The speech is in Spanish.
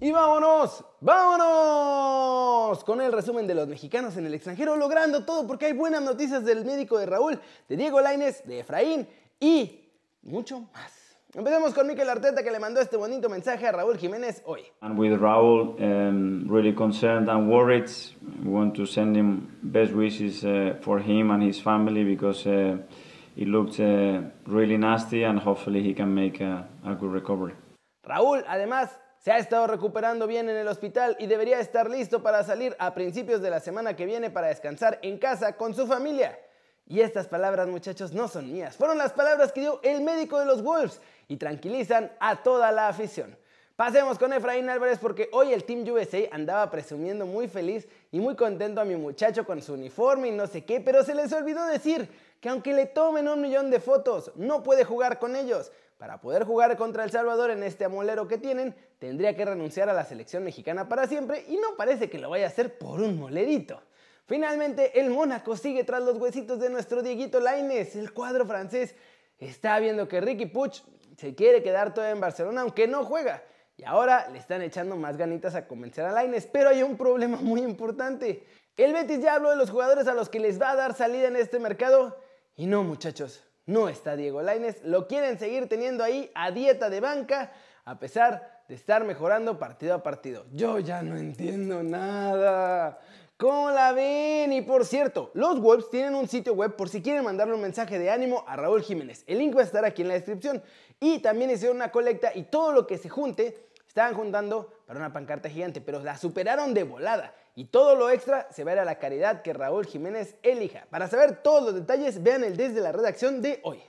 Y vámonos, vámonos con el resumen de los mexicanos en el extranjero, logrando todo porque hay buenas noticias del médico de Raúl, de Diego Laines, de Efraín y mucho más. Empecemos con Miquel Arteta que le mandó este bonito mensaje a Raúl Jiménez hoy. And with Raúl, um, really concerned and worried. want to send him best wishes uh, for him and his family because it uh, uh, really nasty and hopefully he can make a good recovery. Raúl, además, se ha estado recuperando bien en el hospital y debería estar listo para salir a principios de la semana que viene para descansar en casa con su familia. Y estas palabras muchachos no son mías, fueron las palabras que dio el médico de los Wolves y tranquilizan a toda la afición. Pasemos con Efraín Álvarez porque hoy el Team USA andaba presumiendo muy feliz y muy contento a mi muchacho con su uniforme y no sé qué, pero se les olvidó decir que aunque le tomen un millón de fotos, no puede jugar con ellos. Para poder jugar contra El Salvador en este amolero que tienen, tendría que renunciar a la selección mexicana para siempre y no parece que lo vaya a hacer por un molerito. Finalmente, el Mónaco sigue tras los huesitos de nuestro Dieguito Laines. El cuadro francés está viendo que Ricky Puch se quiere quedar todavía en Barcelona, aunque no juega. Y ahora le están echando más ganitas a convencer a Laines, pero hay un problema muy importante. El Betis ya habló de los jugadores a los que les va a dar salida en este mercado. Y no, muchachos, no está Diego Laines. Lo quieren seguir teniendo ahí a dieta de banca, a pesar de estar mejorando partido a partido. Yo ya no entiendo nada. ¿Cómo la ven? Y por cierto, los webs tienen un sitio web por si quieren mandarle un mensaje de ánimo a Raúl Jiménez. El link va a estar aquí en la descripción. Y también hicieron una colecta y todo lo que se junte estaban juntando para una pancarta gigante, pero la superaron de volada. Y todo lo extra se verá a la caridad que Raúl Jiménez elija. Para saber todos los detalles, vean el desde la redacción de hoy.